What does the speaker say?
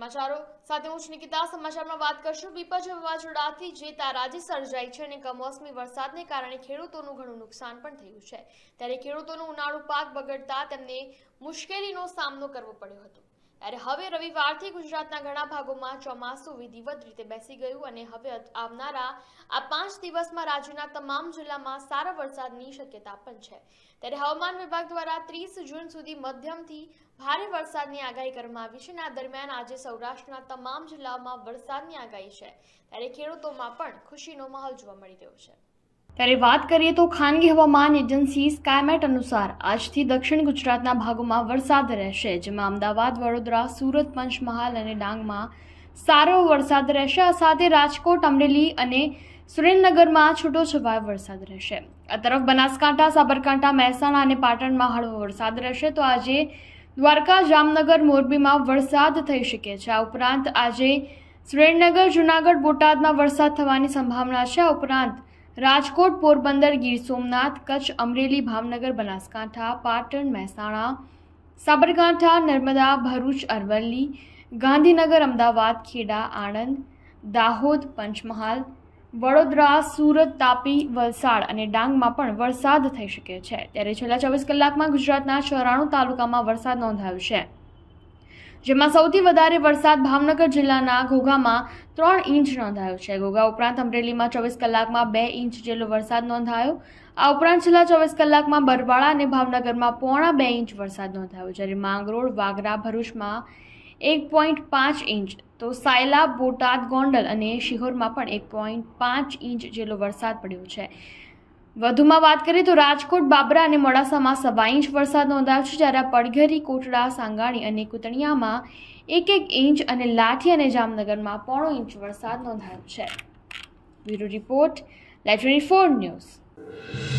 સમાચારો સાથે હું નિકિતા સમાચારમાં વાત કરશું બીપજ વાવાઝોડાથી જે તારાજી સર્જાઈ છે અને કમોસમી વરસાદને કારણે ખેડૂતોનું ઘણું નુકસાન પણ થયું છે ત્યારે ખેડૂતોનું ઉનાળુ પાક બગડતા તેમને મુશ્કેલીનો સામનો કરવો પડ્યો હતો ત્યારે હવે રવિવારથી ગુજરાતના ઘણા ભાગોમાં ચોમાસું વિધિવત રીતે બેસી ગયું અને હવે આવનારા આ પાંચ દિવસમાં રાજ્યના તમામ જિલ્લામાં સારા વરસાદની શક્યતા પણ છે ત્યારે હવામાન વિભાગ દ્વારા ત્રીસ જૂન સુધી મધ્યમથી ભારે વરસાદની આગાહી કરવામાં આવી છે અને આ દરમિયાન આજે સૌરાષ્ટ્રના તમામ જિલ્લાઓમાં વરસાદની આગાહી છે ત્યારે ખેડૂતોમાં પણ ખુશીનો માહોલ જોવા મળી રહ્યો છે ત્યારે વાત કરીએ તો ખાનગી હવામાન એજન્સી સ્કાયમેટ અનુસાર આજથી દક્ષિણ ગુજરાતના ભાગોમાં વરસાદ રહેશે જેમાં અમદાવાદ વડોદરા સુરત પંચમહાલ અને ડાંગમાં સારો વરસાદ રહેશે આ સાથે રાજકોટ અમરેલી અને સુરેન્દ્રનગરમાં છૂટોછવાયો વરસાદ રહેશે આ તરફ બનાસકાંઠા સાબરકાંઠા મહેસાણા અને પાટણમાં હળવો વરસાદ રહેશે તો આજે દ્વારકા જામનગર મોરબીમાં વરસાદ થઈ શકે છે આ ઉપરાંત આજે સુરેન્દ્રનગર જૂનાગઢ બોટાદમાં વરસાદ થવાની સંભાવના છે આ ઉપરાંત રાજકોટ પોરબંદર ગીર સોમનાથ કચ્છ અમરેલી ભાવનગર બનાસકાંઠા પાટણ મહેસાણા સાબરકાંઠા નર્મદા ભરૂચ અરવલ્લી ગાંધીનગર અમદાવાદ ખેડા આણંદ દાહોદ પંચમહાલ વડોદરા સુરત તાપી વલસાડ અને ડાંગમાં પણ વરસાદ થઈ શકે છે ત્યારે છેલ્લા ચોવીસ કલાકમાં ગુજરાતના ચોરાણું તાલુકામાં વરસાદ નોંધાયો છે જેમાં સૌથી વધારે વરસાદ ભાવનગર જિલ્લાના ઘોઘામાં ત્રણ ઇંચ નોંધાયો છે ઘોઘા ઉપરાંત અમરેલીમાં ચોવીસ કલાકમાં બે ઇંચ જેટલો વરસાદ નોંધાયો આ ઉપરાંત છેલ્લા ચોવીસ કલાકમાં બરવાળા અને ભાવનગરમાં પોણા બે ઇંચ વરસાદ નોંધાયો જ્યારે માંગરોળ વાગરા ભરૂચમાં એક પોઈન્ટ પાંચ ઇંચ તો સાયલા બોટાદ ગોંડલ અને શિહોરમાં પણ એક પોઈન્ટ પાંચ ઇંચ જેટલો વરસાદ પડ્યો છે વધુમાં વાત કરીએ તો રાજકોટ બાબરા અને મોડાસામાં સવા ઇંચ વરસાદ નોંધાયો છે જ્યારે પડઘરી કોટડા સાંગાણી અને કુતણિયામાં એક એક ઇંચ અને લાઠી અને જામનગરમાં પોણો ઇંચ વરસાદ નોંધાયો છે bureau report light twenty four news